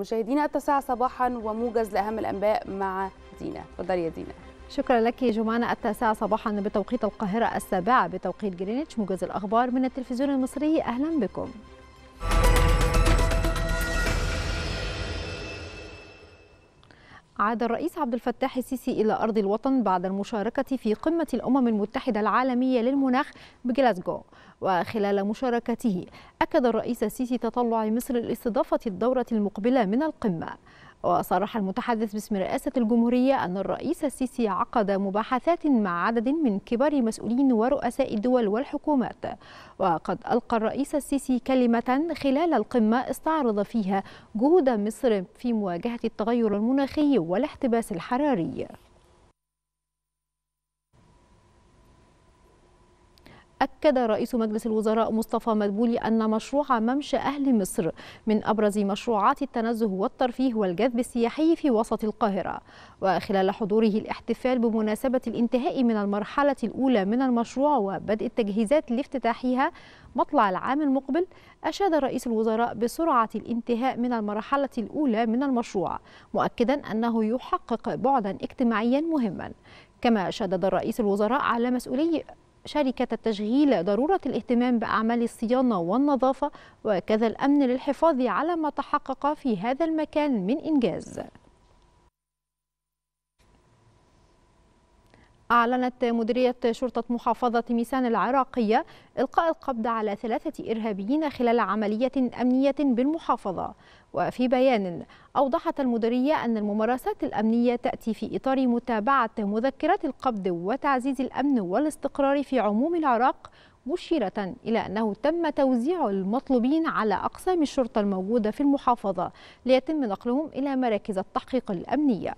مشاهدينا التاسعة صباحا وموجز لأهم الأنباء مع دينا تفضلي يا دينا شكرا لك جمانة التاسعة صباحا بتوقيت القاهرة السابعة بتوقيت جرينتش موجز الأخبار من التلفزيون المصري أهلا بكم عاد الرئيس عبد الفتاح السيسي إلى أرض الوطن بعد المشاركة في قمة الأمم المتحدة العالمية للمناخ بجلاسكو وخلال مشاركته أكد الرئيس السيسي تطلع مصر لاستضافة الدورة المقبلة من القمة وصرح المتحدث باسم رئاسة الجمهورية أن الرئيس السيسي عقد مباحثات مع عدد من كبار مسؤولين ورؤساء الدول والحكومات وقد ألقى الرئيس السيسي كلمة خلال القمة استعرض فيها جهود مصر في مواجهة التغير المناخي والاحتباس الحراري أكد رئيس مجلس الوزراء مصطفى مدبولي أن مشروع ممشى أهل مصر من أبرز مشروعات التنزه والترفيه والجذب السياحي في وسط القاهرة وخلال حضوره الاحتفال بمناسبة الانتهاء من المرحلة الأولى من المشروع وبدء التجهيزات لافتتاحها مطلع العام المقبل أشاد رئيس الوزراء بسرعة الانتهاء من المرحلة الأولى من المشروع مؤكدا أنه يحقق بعدا اجتماعيا مهما كما شدد رئيس الوزراء على مسؤولي شركة التشغيل ضرورة الاهتمام بأعمال الصيانة والنظافة وكذا الأمن للحفاظ على ما تحقق في هذا المكان من إنجاز أعلنت مديرية شرطة محافظة ميسان العراقية إلقاء القبض على ثلاثة إرهابيين خلال عملية أمنية بالمحافظة وفي بيان أوضحت المديرية أن الممارسات الأمنية تأتي في إطار متابعة مذكرات القبض وتعزيز الأمن والاستقرار في عموم العراق مشيرة إلى أنه تم توزيع المطلوبين على أقسام الشرطة الموجودة في المحافظة ليتم نقلهم إلى مراكز التحقيق الأمنية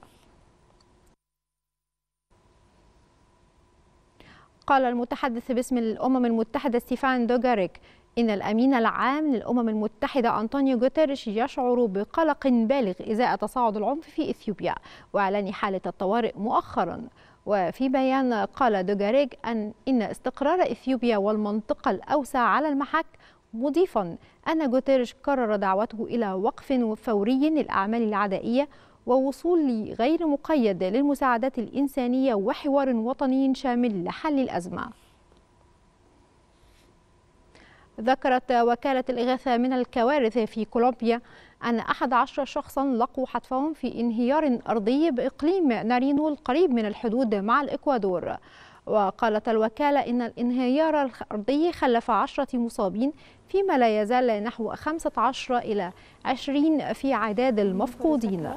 قال المتحدث باسم الأمم المتحدة ستيفان دوغاريك إن الأمين العام للأمم المتحدة أنطونيو جوتيريش يشعر بقلق بالغ إزاء تصاعد العنف في إثيوبيا وإعلان حالة الطوارئ مؤخراً وفي بيان قال دوجاريج أن إن استقرار إثيوبيا والمنطقة الأوسع على المحك مضيفا أن جوتيريش كرر دعوته إلى وقف فوري للأعمال العدائية ووصول غير مقيد للمساعدات الإنسانية وحوار وطني شامل لحل الأزمة ذكرت وكالة الإغاثة من الكوارث في كولومبيا أن 11 شخصا لقوا حتفهم في انهيار أرضي بإقليم نارينو القريب من الحدود مع الإكوادور وقالت الوكالة إن الانهيار الأرضي خلف 10 مصابين فيما لا يزال نحو 15 إلى 20 في عداد المفقودين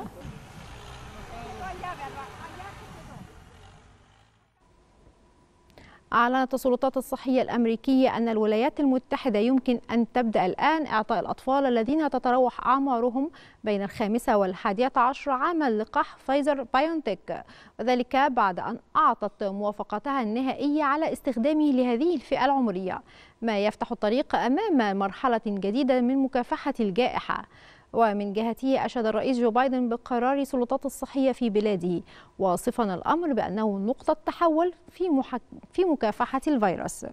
أعلنت السلطات الصحية الأمريكية أن الولايات المتحدة يمكن أن تبدأ الآن إعطاء الأطفال الذين تتراوح أعمارهم بين الخامسة والحادية عشر عاما لقاح فايزر بايونتك وذلك بعد أن أعطت موافقتها النهائية على استخدامه لهذه الفئة العمرية ما يفتح الطريق أمام مرحلة جديدة من مكافحة الجائحة ومن جهته أشاد الرئيس جو بايدن بقرار السلطات الصحية في بلاده واصفا الأمر بأنه نقطة تحول في, محك... في مكافحة الفيروس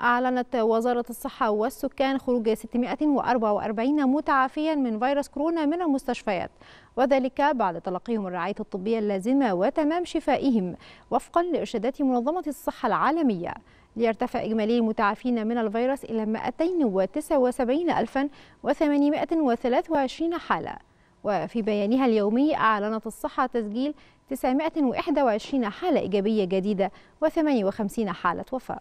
أعلنت وزارة الصحة والسكان خروج 644 متعافيا من فيروس كورونا من المستشفيات وذلك بعد تلقيهم الرعاية الطبية اللازمة وتمام شفائهم وفقا لإرشادات منظمة الصحة العالمية ليرتفع إجمالي المتعافين من الفيروس إلى 279823 حالة وفي بيانها اليومي أعلنت الصحة تسجيل 921 حالة إيجابية جديدة و58 حالة وفاة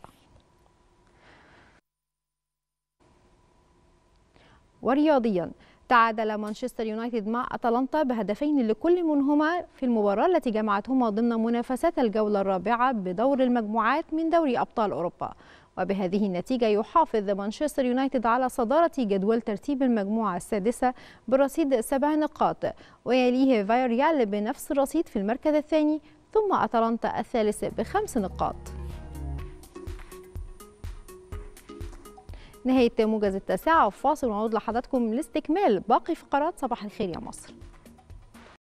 ورياضياً تعادل مانشستر يونايتد مع أتلانتا بهدفين لكل منهما في المباراة التي جمعتهما ضمن منافسات الجولة الرابعة بدور المجموعات من دوري أبطال أوروبا وبهذه النتيجة يحافظ مانشستر يونايتد على صدارة جدول ترتيب المجموعة السادسة برصيد سبع نقاط ويليه فايريال بنفس الرصيد في المركز الثاني ثم أتلانتا الثالث بخمس نقاط نهاية موجز التاسعة وفاصل ونعود لحضراتكم لاستكمال باقي فقرات صباح الخير يا مصر